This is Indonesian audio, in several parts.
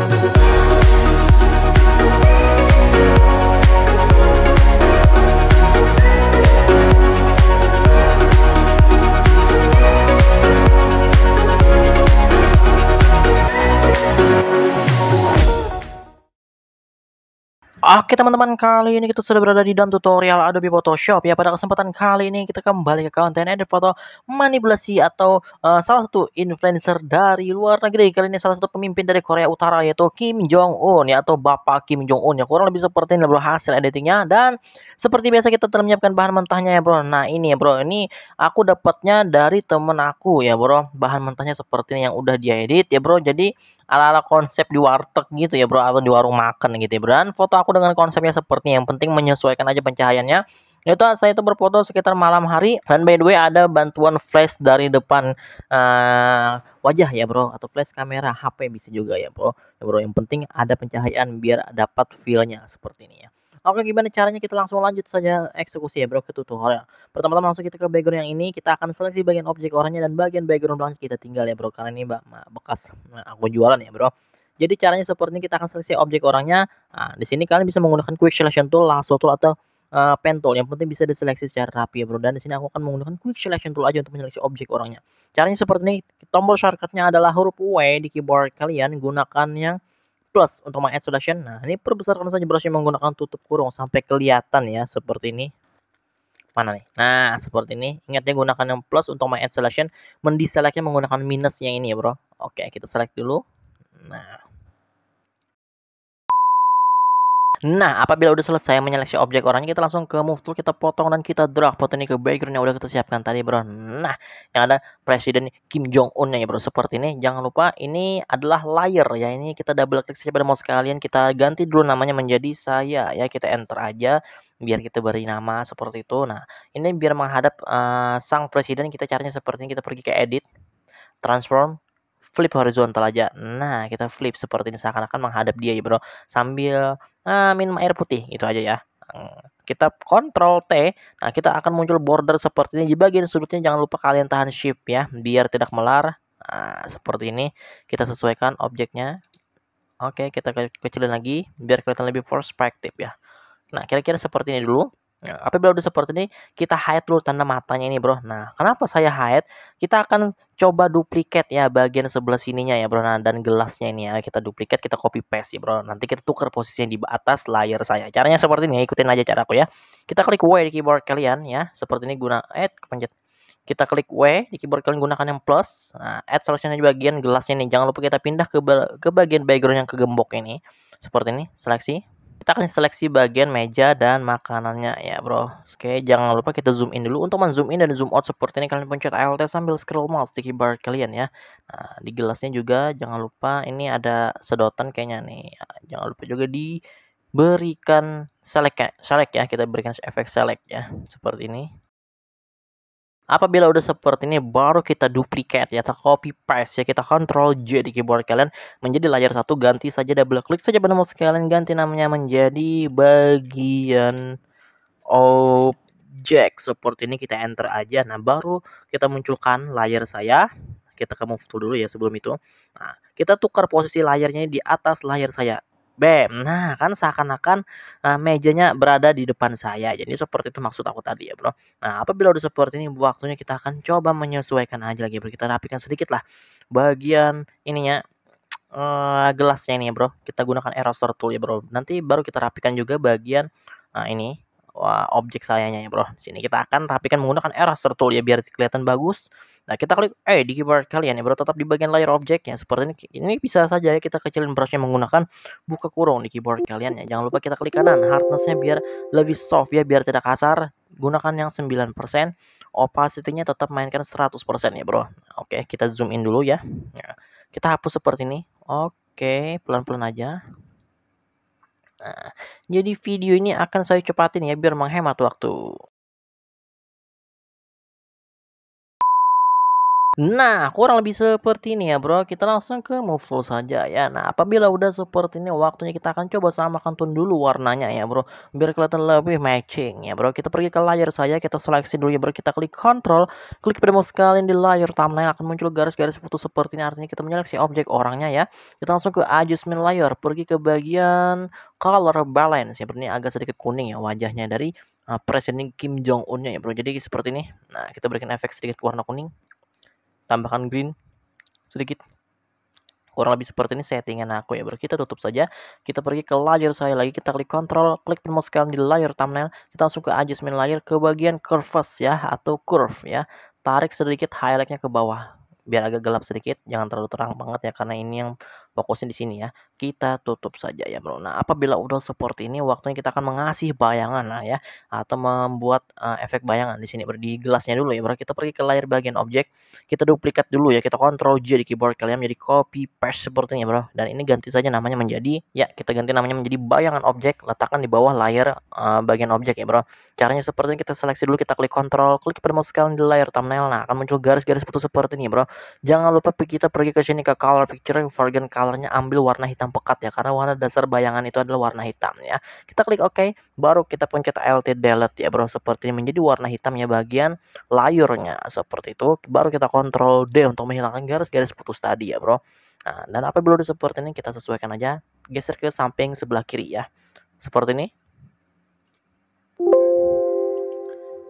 Thank you. Oke teman-teman, kali ini kita sudah berada di dalam tutorial Adobe Photoshop ya. Pada kesempatan kali ini kita kembali ke konten edit foto manipulasi atau uh, salah satu influencer dari luar negeri. Kali ini salah satu pemimpin dari Korea Utara yaitu Kim Jong Un ya atau Bapak Kim Jong Un ya. Kurang lebih seperti ini bro hasil editingnya dan seperti biasa kita telah menyiapkan bahan mentahnya ya bro. Nah ini ya bro, ini aku dapatnya dari temen aku ya bro. Bahan mentahnya seperti ini yang udah dia edit ya bro. Jadi ala-ala konsep di warteg gitu ya bro atau di warung makan gitu ya bro dan foto aku dengan konsepnya seperti yang penting menyesuaikan aja pencahayaannya itu saya itu berfoto sekitar malam hari dan by the way ada bantuan flash dari depan uh, wajah ya bro atau flash kamera HP bisa juga ya bro ya bro yang penting ada pencahayaan biar dapat feelnya seperti ini ya Oke, gimana caranya? Kita langsung lanjut saja eksekusi ya, Bro, ke tutorial. Pertama-tama langsung kita ke background yang ini, kita akan seleksi bagian objek orangnya dan bagian background belakang kita tinggal ya, Bro, karena ini Mbak bekas nah, aku jualan ya, Bro. Jadi caranya seperti ini, kita akan seleksi objek orangnya. Nah, di sini kalian bisa menggunakan quick selection tool, lasso tool atau uh, pen tool. Yang penting bisa diseleksi secara rapi ya bro. Dan di sini aku akan menggunakan quick selection tool aja untuk menyeleksi objek orangnya. Caranya seperti ini. Tombol shortcutnya adalah huruf W di keyboard kalian. Gunakan yang plus untuk my selection. Nah, ini perbesarkan saja brushnya menggunakan tutup kurung sampai kelihatan ya seperti ini. Mana nih? Nah, seperti ini. Ingatnya gunakan yang plus untuk my selection. Mendeselectnya menggunakan minus yang ini ya, bro. Oke, kita select dulu. Nah, Nah, apabila udah selesai menyeleksi objek orangnya, kita langsung ke move tool, kita potong dan kita drag foto ini ke background yang udah kita siapkan tadi, bro. Nah, yang ada Presiden Kim Jong Un ya, bro. Seperti ini, jangan lupa ini adalah layer ya. Ini kita double klik saja pada mouse kalian, kita ganti dulu namanya menjadi saya ya. Kita enter aja biar kita beri nama seperti itu. Nah, ini biar menghadap uh, sang presiden kita caranya seperti ini. Kita pergi ke edit, transform, flip horizontal aja. Nah, kita flip seperti ini seakan-akan menghadap dia ya, Bro. Sambil uh, minum air putih itu aja ya. Hmm, kita kontrol T, nah kita akan muncul border seperti ini di bagian sudutnya jangan lupa kalian tahan shift ya biar tidak melar. Nah, seperti ini kita sesuaikan objeknya. Oke, kita kecilin lagi biar kelihatan lebih perspektif ya. Nah, kira-kira seperti ini dulu. Nah, apabila udah seperti ini, kita hide dulu tanda matanya ini, bro. Nah, kenapa saya hide? Kita akan coba duplikat ya bagian sebelah sininya ya, bro. Nah, dan gelasnya ini ya, kita duplikat, kita copy paste ya, bro. Nanti kita tukar posisinya di atas layar saya. Caranya seperti ini, ikutin aja cara aku ya. Kita klik W di keyboard kalian ya, seperti ini guna add eh kepencet. Kita klik W di keyboard kalian gunakan yang plus. Nah, add seleksinya di bagian gelasnya ini. Jangan lupa kita pindah ke ke bagian background yang kegembok ini. Seperti ini, seleksi, kita akan seleksi bagian meja dan makanannya ya bro. Oke, jangan lupa kita zoom in dulu. Untuk men-zoom in dan zoom out seperti ini kalian pencet ALT sambil scroll mouse di keyboard kalian ya. Nah, di gelasnya juga jangan lupa ini ada sedotan kayaknya nih. Jangan lupa juga diberikan berikan select select ya kita berikan efek select ya seperti ini Apabila udah seperti ini, baru kita duplicate, ya, kita copy paste, ya, kita control J di keyboard kalian menjadi layar satu. Ganti saja double klik saja pada mouse kalian, ganti namanya menjadi bagian objek seperti ini. Kita enter aja, nah baru kita munculkan layar saya kita ke move tool dulu ya sebelum itu. Nah, kita tukar posisi layarnya di atas layar saya. BEM. Nah, kan seakan-akan uh, mejanya berada di depan saya. Jadi seperti itu maksud aku tadi ya, Bro. Nah, apabila udah seperti ini waktunya kita akan coba menyesuaikan aja lagi, Bro. Kita rapikan sedikit lah bagian ininya uh, gelasnya ini ya, Bro. Kita gunakan eraser tool ya, Bro. Nanti baru kita rapikan juga bagian uh, ini Wah, objek sayanya ya, Bro. Di sini kita akan rapikan menggunakan eraser tool ya biar kelihatan bagus Nah, kita klik eh di keyboard kalian ya, baru tetap di bagian layer object objeknya. Seperti ini, ini bisa saja ya kita kecilin brushnya menggunakan buka kurung di keyboard kalian ya. Jangan lupa kita klik kanan, hardnessnya biar lebih soft ya, biar tidak kasar. Gunakan yang 9%, opacity-nya tetap mainkan 100% ya, Bro. Oke, kita zoom in dulu ya. ya. Kita hapus seperti ini. Oke, pelan-pelan aja. Nah, jadi video ini akan saya cepatin ya biar menghemat waktu. Nah, kurang lebih seperti ini ya bro. Kita langsung ke move flow saja ya. Nah, apabila udah seperti ini, waktunya kita akan coba samakan tone dulu warnanya ya bro. Biar kelihatan lebih matching ya bro. Kita pergi ke layar saya. kita seleksi dulu ya bro. Kita klik control, klik pada mouse kalian di layar thumbnail akan muncul garis-garis putus seperti ini. Artinya kita menyeleksi objek orangnya ya. Kita langsung ke adjustment layer, pergi ke bagian color balance ya bro. Ini agak sedikit kuning ya wajahnya dari uh, Presiden Kim Jong Unnya ya bro. Jadi seperti ini. Nah, kita berikan efek sedikit warna kuning tambahkan green sedikit kurang lebih seperti ini settingan aku ya berarti kita tutup saja kita pergi ke layer saya lagi kita klik control klik pinball sekarang di layer thumbnail kita langsung ke adjustment layer ke bagian curves ya atau curve ya tarik sedikit highlightnya ke bawah biar agak gelap sedikit jangan terlalu terang banget ya karena ini yang fokusnya di sini ya. Kita tutup saja ya bro. Nah apabila udah seperti ini waktunya kita akan mengasih bayangan lah ya. Atau membuat uh, efek bayangan di sini. Di gelasnya dulu ya bro. Kita pergi ke layar bagian objek. Kita duplikat dulu ya. Kita kontrol J di keyboard kalian jadi copy paste seperti ini ya bro. Dan ini ganti saja namanya menjadi. Ya kita ganti namanya menjadi bayangan objek. Letakkan di bawah layar uh, bagian objek ya bro. Caranya seperti ini kita seleksi dulu. Kita klik control Klik pada mouse kalian di layar thumbnail. Nah akan muncul garis-garis putus seperti ini ya bro. Jangan lupa kita pergi ke sini ke color picture. Varian color colornya ambil warna hitam pekat ya karena warna dasar bayangan itu adalah warna hitam ya kita klik OK baru kita pencet Alt Delete ya bro seperti ini menjadi warna hitamnya bagian layurnya seperti itu baru kita kontrol D untuk menghilangkan garis-garis putus tadi ya bro nah dan apa belum seperti ini kita sesuaikan aja geser ke samping sebelah kiri ya seperti ini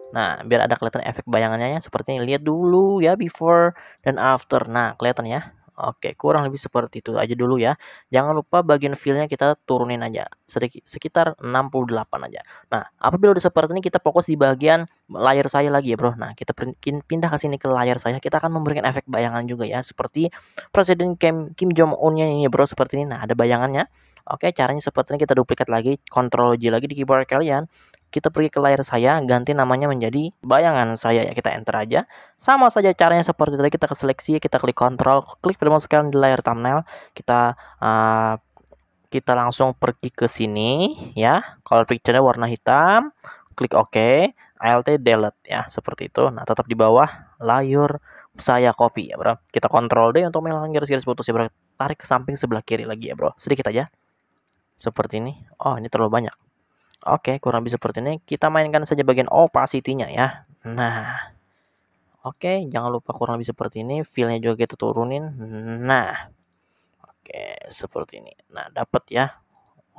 Nah, biar ada kelihatan efek bayangannya ya. Seperti ini, lihat dulu ya before dan after. Nah, kelihatan ya. Oke, kurang lebih seperti itu aja dulu ya. Jangan lupa bagian fillnya kita turunin aja, sekitar 68 aja. Nah, apabila udah seperti ini kita fokus di bagian layar saya lagi ya bro. Nah, kita pindah ke sini ke layar saya, kita akan memberikan efek bayangan juga ya. Seperti Presiden Kim, Kim Jong-unnya ini ya, bro, seperti ini. Nah, ada bayangannya. Oke, caranya seperti ini kita duplikat lagi, Ctrl J lagi di keyboard kalian kita pergi ke layar saya, ganti namanya menjadi bayangan saya. Ya, kita enter aja. Sama saja caranya seperti tadi, kita ke seleksi, kita klik kontrol, klik pada sekarang di layar thumbnail. Kita uh, kita langsung pergi ke sini ya. kalau picture warna hitam, klik OK, ALT delete ya, seperti itu. Nah, tetap di bawah layar saya copy ya, Bro. Kita kontrol deh untuk menghilangkan garis-garis putus ya, Bro. Tarik ke samping sebelah kiri lagi ya, Bro. Sedikit aja. Seperti ini. Oh, ini terlalu banyak. Oke, kurang lebih seperti ini. Kita mainkan saja bagian opacity-nya ya. Nah, oke, jangan lupa kurang lebih seperti ini. feel nya juga kita turunin. Nah, oke, seperti ini. Nah, dapat ya.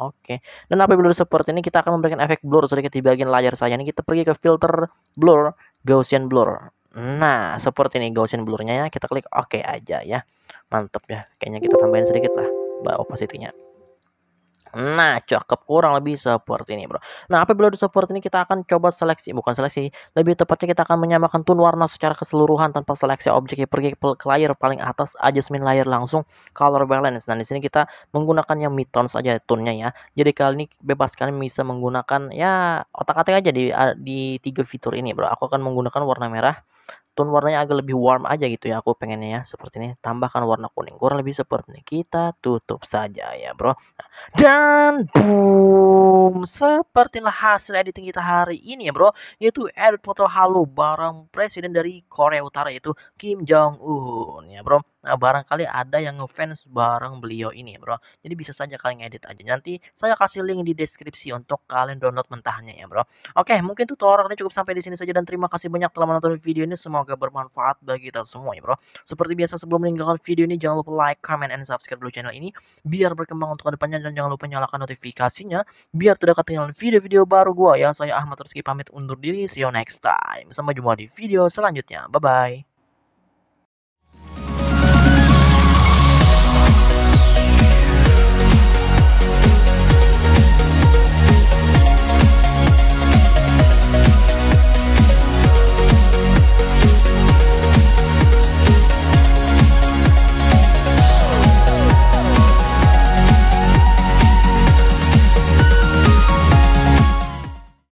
Oke, dan apabila seperti ini kita akan memberikan efek blur sedikit di bagian layar saya. Ini kita pergi ke filter blur, Gaussian blur. Nah, seperti ini Gaussian blur-nya ya. Kita klik oke OK aja ya. Mantap ya. Kayaknya kita tambahin sedikit lah opacity-nya. Nah, cakep kurang lebih seperti ini, Bro. Nah, apabila di seperti ini kita akan coba seleksi, bukan seleksi, lebih tepatnya kita akan menyamakan tone warna secara keseluruhan tanpa seleksi objek yang pergi ke layar paling atas adjustment layer langsung color balance. Nah, di sini kita menggunakan yang mid-tone saja tone-nya ya. Jadi kali ini bebas kalian bisa menggunakan ya otak-atik aja di di tiga fitur ini, Bro. Aku akan menggunakan warna merah tone warnanya agak lebih warm aja gitu ya aku pengennya ya seperti ini tambahkan warna kuning kurang lebih seperti ini kita tutup saja ya bro dan boom seperti hasil editing kita hari ini ya bro yaitu edit foto halu bareng presiden dari Korea Utara yaitu Kim Jong Un ya bro Nah, barangkali ada yang ngefans bareng beliau ini, Bro. Jadi bisa saja kalian edit aja. Nanti saya kasih link di deskripsi untuk kalian download mentahnya ya, Bro. Oke, mungkin tutorialnya cukup sampai di sini saja dan terima kasih banyak telah menonton video ini. Semoga bermanfaat bagi kita semua ya, Bro. Seperti biasa sebelum meninggalkan video ini jangan lupa like, comment, and subscribe dulu channel ini biar berkembang untuk kedepannya dan jangan lupa nyalakan notifikasinya biar tidak ketinggalan video-video baru gua ya. Saya Ahmad Rizky pamit undur diri. See you next time. Sampai jumpa di video selanjutnya. Bye bye.